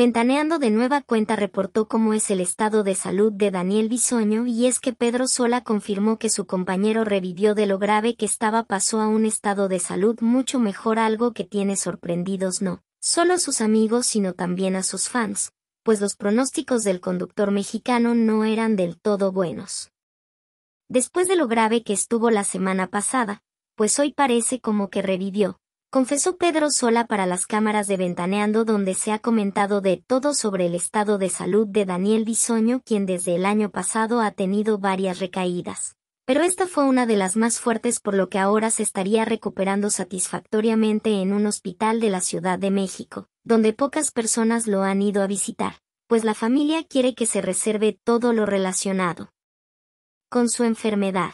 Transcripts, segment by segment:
Ventaneando de nueva cuenta reportó cómo es el estado de salud de Daniel Bisoño y es que Pedro Sola confirmó que su compañero revivió de lo grave que estaba pasó a un estado de salud mucho mejor algo que tiene sorprendidos no solo a sus amigos sino también a sus fans, pues los pronósticos del conductor mexicano no eran del todo buenos. Después de lo grave que estuvo la semana pasada, pues hoy parece como que revivió, Confesó Pedro Sola para las cámaras de Ventaneando donde se ha comentado de todo sobre el estado de salud de Daniel Bisoño quien desde el año pasado ha tenido varias recaídas. Pero esta fue una de las más fuertes por lo que ahora se estaría recuperando satisfactoriamente en un hospital de la Ciudad de México, donde pocas personas lo han ido a visitar, pues la familia quiere que se reserve todo lo relacionado con su enfermedad.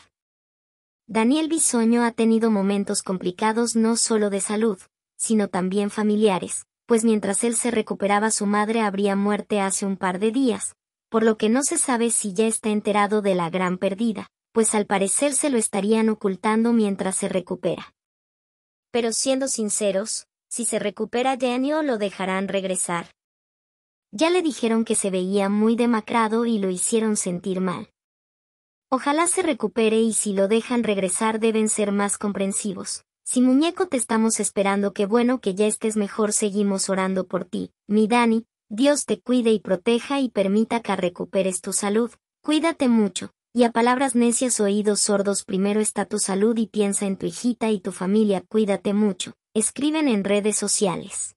Daniel Bisoño ha tenido momentos complicados no solo de salud, sino también familiares, pues mientras él se recuperaba su madre habría muerte hace un par de días, por lo que no se sabe si ya está enterado de la gran pérdida, pues al parecer se lo estarían ocultando mientras se recupera. Pero siendo sinceros, si se recupera Daniel lo dejarán regresar. Ya le dijeron que se veía muy demacrado y lo hicieron sentir mal. Ojalá se recupere y si lo dejan regresar deben ser más comprensivos. Si muñeco te estamos esperando, qué bueno que ya estés mejor, seguimos orando por ti, mi Dani, Dios te cuide y proteja y permita que recuperes tu salud, cuídate mucho, y a palabras necias oídos sordos primero está tu salud y piensa en tu hijita y tu familia, cuídate mucho, escriben en redes sociales.